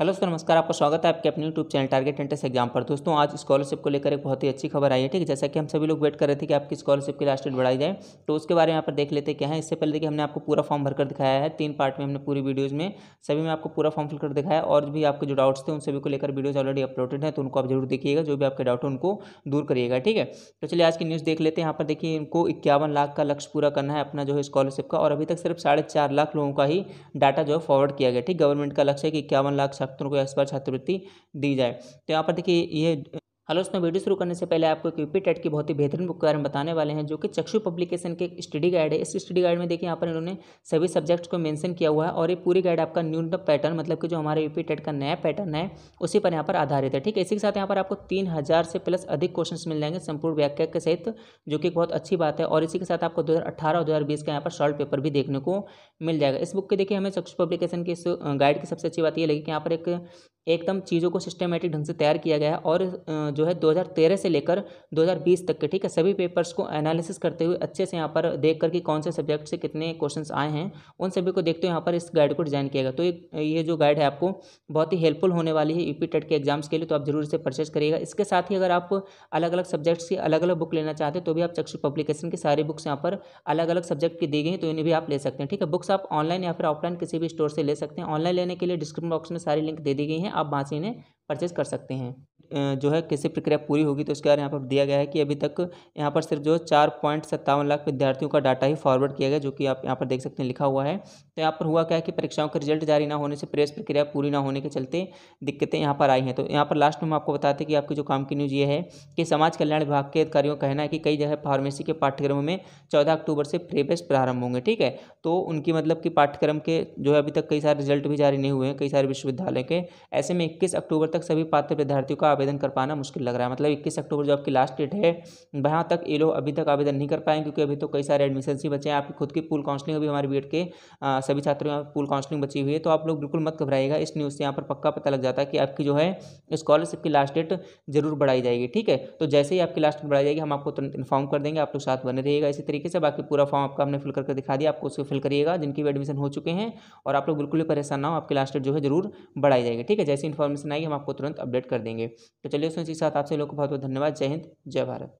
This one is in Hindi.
हेलो दोस्तों नमस्कार आपका स्वागत है आपके अपने YouTube channel target entrance exam पर दोस्तों आज स्कॉलरशिप को लेकर एक बहुत ही अच्छी खबर आई है ठीक है जैसा कि हम सभी लोग वेट कर रहे थे कि आपकी स्कॉलरशिप की लास्ट डेट बढ़ाई जाए तो उसके बारे में यहाँ पर देख लेते क्या है इससे पहले देखिए हमने आपको पूरा फॉर्म भरकर दिखाया है तीन पार्ट में हमने पूरी वीडियोज़ में सभी में आपको पूरा फॉर्म फिलकर दिखाया और भी आपके जो डाउट्स थे उन सभी को लेकर वीडियोज़ ऑलरेडी अपलोडेड है तो उनको आप जरूर देखिएगा जो भी आपके डाउट है उनको दूर करिएगा ठीक है तो चलिए आज की न्यूज़ देख लेते हैं यहाँ पर देखिए इनको इक्यावन लाख का लक्ष्य पूरा करना है अपना जो है स्कॉलरशिप का और अभी तक सिर्फ साढ़े लाख लोगों का ही डाटा जो है फॉरवर्ड किया गया ठीक गवर्नमेंट का लक्ष्य है कि इक्यावन लाख छात्रों को एक्स्ट्रा छात्रवृत्ति दी जाए तो यहाँ पर देखिए ये हेलो उसमें वीडियो शुरू करने से पहले आपको एक यूपी टेट की बहुत ही बेहतरीन बुक के बारे में बताने वाले हैं जो कि चक्षु पब्लिकेशन के स्टडी गाइड है इस स्टडी गाइड में देखिए यहाँ पर इन्होंने सभी सब्जेक्ट्स को मेंशन किया हुआ है और ये पूरी गाइड आपका न्यूनतम पैटर्न मतलब कि जो हमारे यूपी टेट का नया पैटर्न है उसी पर यहाँ पर आधारित है ठीक है इसी के साथ यहाँ पर आपको तीन हज़ार से प्लस अधिक क्वेश्चन मिल जाएंगे संपूर्ण व्याख्या के सहित जो कि बहुत अच्छी बात है और इसी के साथ आपको दो हज़ार का यहाँ पर शॉर्ट पेपर भी देखने को मिल जाएगा इस बुक के देखिए हमें चक्षु पब्लिकेशन की गाइड की सबसे अच्छी बात यह लगी कि यहाँ पर एक एकदम चीज़ों को सिस्टमेटिक ढंग से तैयार किया गया है और जो है 2013 से लेकर 2020 तक के ठीक है सभी पेपर्स को एनालिसिस करते हुए अच्छे से यहाँ पर देख कर कि कौन से सब्जेक्ट से कितने क्वेश्चन आए हैं उन सभी को देखते हुए यहाँ पर इस गाइड को डिज़ाइन किया गया तो ये ये जो गाइड है आपको बहुत ही हेल्पफुल होने वाली है यू e टेट e के एग्जाम्स के लिए तो आप जरूर इसे परचेज करिएगा इसके साथ ही अगर आप अलग अलग सब्जेक्ट्स की अलग अलग बुक लेना चाहते हैं तो भी आप चक्षु पब्लिकेशन की सारी बुक्स यहाँ पर अलग अलग सब्जेक्ट की दी गई तो इन्हें भी आप ले सकते हैं ठीक है बुक्स आप ऑनलाइन या फिर ऑफलाइन किसी भी स्टोर से ले सकते हैं ऑनलाइन लेने के लिए डिस्क्रिप्शन बॉक्स में सारी लिंक दे दी गई हैं आप बाँसें इन्हें परचेज़ कर सकते हैं जो है कैसे प्रक्रिया पूरी होगी तो उसके बारे में यहाँ पर दिया गया है कि अभी तक यहाँ पर सिर्फ जो चार पॉइंट सत्तावन लाख विद्यार्थियों का डाटा ही फॉरवर्ड किया गया जो कि आप यहाँ पर देख सकते हैं लिखा हुआ है तो यहाँ पर हुआ क्या है कि परीक्षाओं का रिजल्ट जारी ना होने से प्रेस प्रक्रिया पूरी ना होने के चलते दिक्कतें यहाँ पर आई हैं तो यहाँ पर लास्ट में हम आपको बताते हैं कि आपकी जो काम की न्यूज़ ये है कि समाज कल्याण विभाग के अधिकारियों का कहना है कि कई जगह फार्मेसी के पाठ्यक्रमों में चौदह अक्टूबर से प्रे बेस्ट प्रारंभ होंगे ठीक है तो उनकी मतलब कि पाठ्यक्रम के जो है अभी तक कई सारे रिजल्ट भी जारी नहीं हुए हैं कई सारे विश्वविद्यालय के ऐसे में इक्कीस अक्टूबर तक सभी पात्र विद्यार्थियों का आवेदन कर पाना मुश्किल लग रहा है मतलब इक्कीस अक्टूबर जो आपकी लास्ट डेट है वहाँ तक ये लोग अभी तक आवेदन नहीं कर पाएंगे क्योंकि अभी तो कई सारे एडमिशन ही बचे हैं आपकी खुद की पूल काउंसलिंग अभी हमारे बी के सभी छात्रों में पूल काउंसलिंग बची हुई है तो आप लोग बिल्कुल मत घबराइएगा इस न्यूज़ से यहाँ पर पक्का पता लग जाता है कि आपकी जो है स्कॉलरशिप की लास्ट डेट जरूर बढ़ाई जाएगी ठीक है तो जैसे ही आपकी लास्ट डेट बढ़ाई जाएगी हम आपको तुरंत इन्फॉर्म कर देंगे आप लोग साथ बने रहिएगा इसी तरीके से बाकी पूरा फॉर्म आपका हमने फिल करके दिखा दिया आपको उसको फिल करिएगा जिनकी भी एडमिशन हो चुके हैं और आप लोग बिल्कुल भी परेशान ना हो आपकी लास्ट डेट जो है जरूर बढ़ाई जाएगी ठीक है जैसी इन्फॉर्मेशन आएगी हम आपको तुरंत अपडेट कर देंगे तो चलिए दोस्तों इसी साथ आपसे लोग को बहुत बहुत धन्यवाद जय हिंद जय भारत